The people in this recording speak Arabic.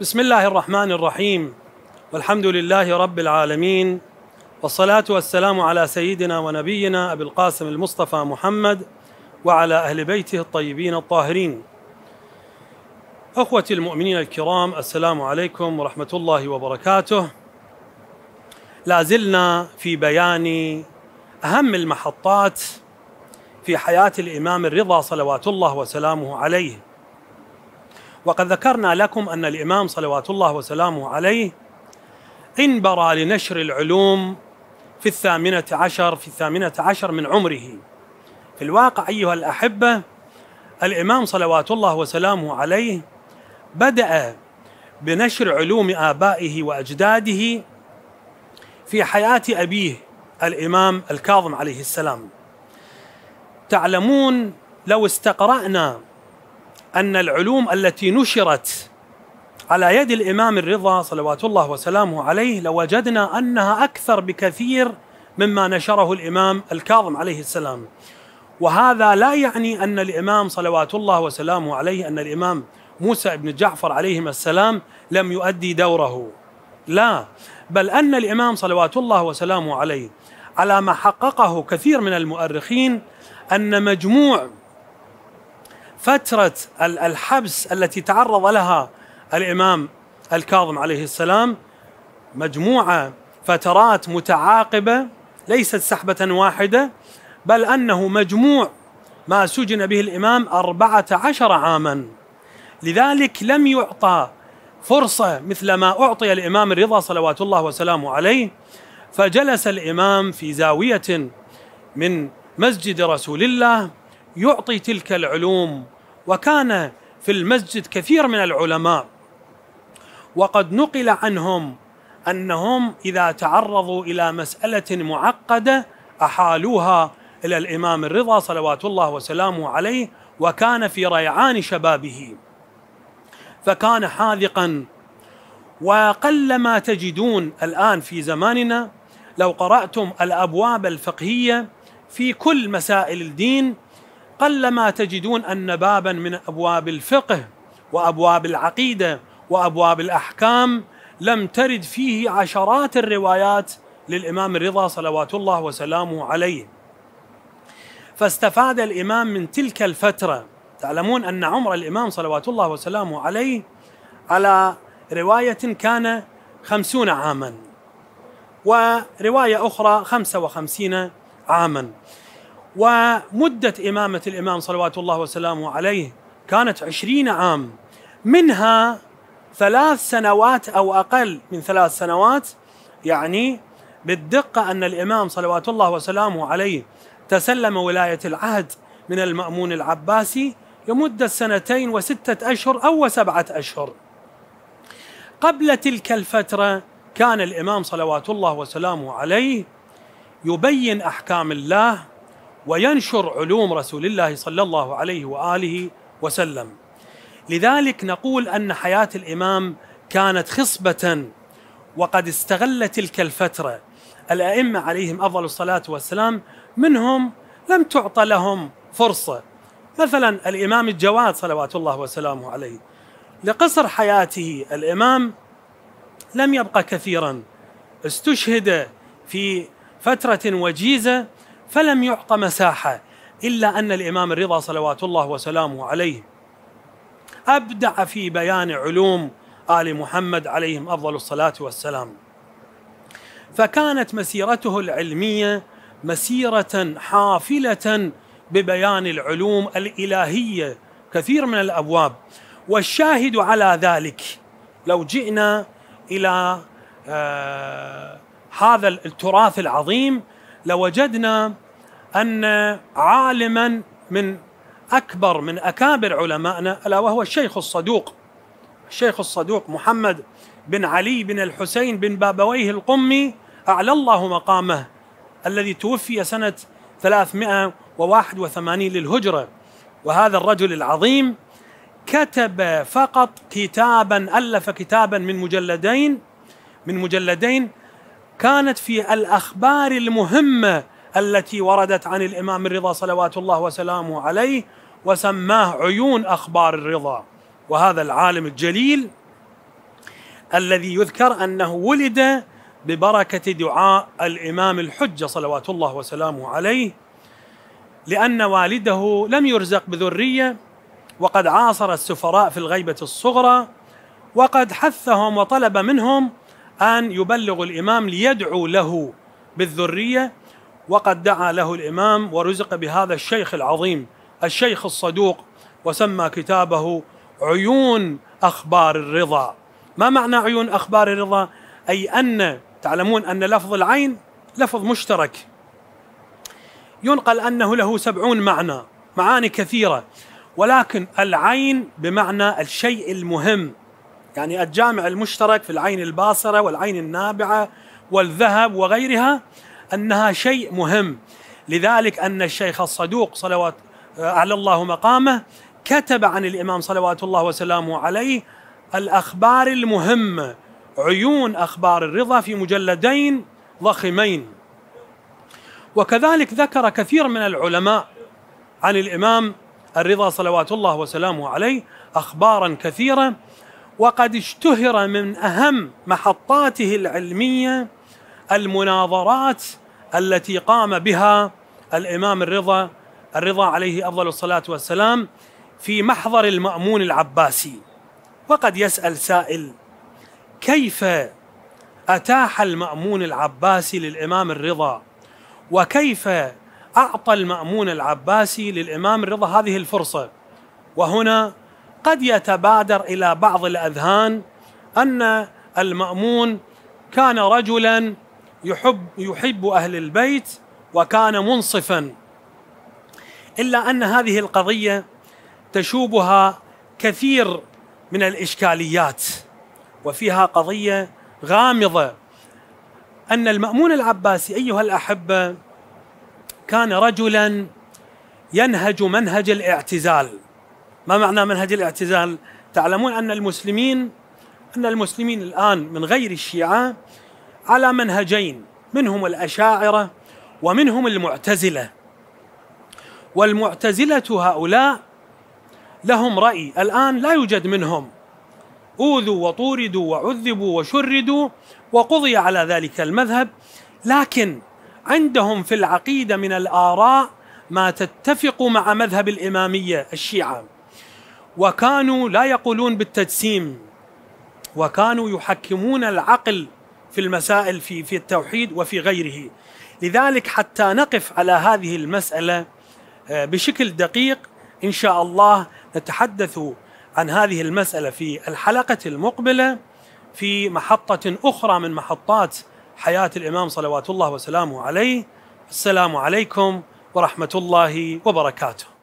بسم الله الرحمن الرحيم والحمد لله رب العالمين والصلاة والسلام على سيدنا ونبينا أبي القاسم المصطفى محمد وعلى أهل بيته الطيبين الطاهرين أخوتي المؤمنين الكرام السلام عليكم ورحمة الله وبركاته لا زلنا في بيان أهم المحطات في حياة الإمام الرضا صلوات الله وسلامه عليه وقد ذكرنا لكم أن الإمام صلوات الله وسلامه عليه انبرى لنشر العلوم في الثامنة عشر في الثامنة عشر من عمره في الواقع أيها الأحبة الإمام صلوات الله وسلامه عليه بدأ بنشر علوم آبائه وأجداده في حياة أبيه الإمام الكاظم عليه السلام تعلمون لو استقرأنا أن العلوم التي نشرت على يد الإمام الرضا صلوات الله وسلامه عليه لوجدنا أنها أكثر بكثير مما نشره الإمام الكاظم عليه السلام وهذا لا يعني أن الإمام صلوات الله وسلامه عليه أن الإمام موسى بن جعفر عليهما السلام لم يؤدي دوره لا بل أن الإمام صلوات الله وسلامه عليه على ما حققه كثير من المؤرخين أن مجموع فترة الحبس التي تعرض لها الإمام الكاظم عليه السلام مجموعة فترات متعاقبة ليست سحبة واحدة بل أنه مجموع ما سجن به الإمام أربعة عشر عاما لذلك لم يعطى فرصة مثل ما أعطي الإمام الرضا صلوات الله وسلامه عليه فجلس الإمام في زاوية من مسجد رسول الله يعطي تلك العلوم وكان في المسجد كثير من العلماء وقد نقل عنهم انهم اذا تعرضوا الى مساله معقده احالوها الى الامام الرضا صلوات الله وسلامه عليه وكان في ريعان شبابه فكان حاذقا وقلما تجدون الان في زماننا لو قراتم الابواب الفقهيه في كل مسائل الدين قلما تجدون ان بابا من ابواب الفقه وابواب العقيده وابواب الاحكام لم ترد فيه عشرات الروايات للامام الرضا صلوات الله وسلامه عليه. فاستفاد الامام من تلك الفتره، تعلمون ان عمر الامام صلوات الله وسلامه عليه على روايه كان خمسون عاما وروايه اخرى خمسه وخمسين عاما. ومدة إمامة الإمام صلوات الله وسلامه عليه كانت عشرين عام منها ثلاث سنوات أو أقل من ثلاث سنوات يعني بالدقة أن الإمام صلوات الله وسلامه عليه تسلم ولاية العهد من المأمون العباسي لمدة سنتين وستة أشهر أو سبعة أشهر قبل تلك الفترة كان الإمام صلوات الله وسلامه عليه يبين أحكام الله وينشر علوم رسول الله صلى الله عليه واله وسلم. لذلك نقول ان حياه الامام كانت خصبه وقد استغل تلك الفتره الائمه عليهم افضل الصلاه والسلام منهم لم تعطى لهم فرصه. مثلا الامام الجواد صلوات الله وسلامه عليه لقصر حياته الامام لم يبقى كثيرا استشهد في فتره وجيزه فلم يعط مساحة إلا أن الإمام الرضا صلوات الله وسلامه عليه أبدع في بيان علوم آل محمد عليهم أفضل الصلاة والسلام فكانت مسيرته العلمية مسيرة حافلة ببيان العلوم الإلهية كثير من الأبواب والشاهد على ذلك لو جئنا إلى آه هذا التراث العظيم لوجدنا أن عالما من أكبر من أكابر علمائنا ألا وهو الشيخ الصدوق الشيخ الصدوق محمد بن علي بن الحسين بن بابويه القمي أعلى الله مقامه الذي توفي سنة 381 للهجرة وهذا الرجل العظيم كتب فقط كتابا ألف كتابا من مجلدين من مجلدين كانت في الاخبار المهمه التي وردت عن الامام الرضا صلوات الله وسلامه عليه وسماه عيون اخبار الرضا وهذا العالم الجليل الذي يذكر انه ولد ببركه دعاء الامام الحجه صلوات الله وسلامه عليه لان والده لم يرزق بذريه وقد عاصر السفراء في الغيبه الصغرى وقد حثهم وطلب منهم أن يبلغ الإمام ليدعو له بالذرية وقد دعا له الإمام ورزق بهذا الشيخ العظيم الشيخ الصدوق وسمى كتابه عيون أخبار الرضا ما معنى عيون أخبار الرضا؟ أي أن تعلمون أن لفظ العين لفظ مشترك ينقل أنه له سبعون معنى معاني كثيرة ولكن العين بمعنى الشيء المهم يعني الجامع المشترك في العين الباصرة والعين النابعة والذهب وغيرها أنها شيء مهم لذلك أن الشيخ الصدوق صلوات آه، أعلى الله مقامه كتب عن الإمام صلوات الله وسلامه عليه الأخبار المهمة عيون أخبار الرضا في مجلدين ضخمين وكذلك ذكر كثير من العلماء عن الإمام الرضا صلوات الله وسلامه عليه أخبارا كثيرة وقد اشتهر من اهم محطاته العلميه المناظرات التي قام بها الامام الرضا الرضا عليه افضل الصلاه والسلام في محضر المامون العباسي وقد يسال سائل كيف اتاح المامون العباسي للامام الرضا وكيف اعطى المامون العباسي للامام الرضا هذه الفرصه وهنا قد يتبادر الى بعض الاذهان ان المامون كان رجلا يحب يحب اهل البيت وكان منصفا الا ان هذه القضيه تشوبها كثير من الاشكاليات وفيها قضيه غامضه ان المامون العباسي ايها الاحبه كان رجلا ينهج منهج الاعتزال ما معنى منهج الاعتزال تعلمون أن المسلمين أن المسلمين الآن من غير الشيعة على منهجين منهم الأشاعرة ومنهم المعتزلة والمعتزلة هؤلاء لهم رأي الآن لا يوجد منهم أوذوا وطوردوا وعذبوا وشردوا وقضي على ذلك المذهب لكن عندهم في العقيدة من الآراء ما تتفق مع مذهب الإمامية الشيعة وكانوا لا يقولون بالتجسيم وكانوا يحكمون العقل في المسائل في في التوحيد وفي غيره لذلك حتى نقف على هذه المسألة آه، بشكل دقيق إن شاء الله نتحدث عن هذه المسألة في الحلقة المقبلة في محطة أخرى من محطات حياة الإمام صلوات الله وسلامه عليه السلام عليكم ورحمة الله وبركاته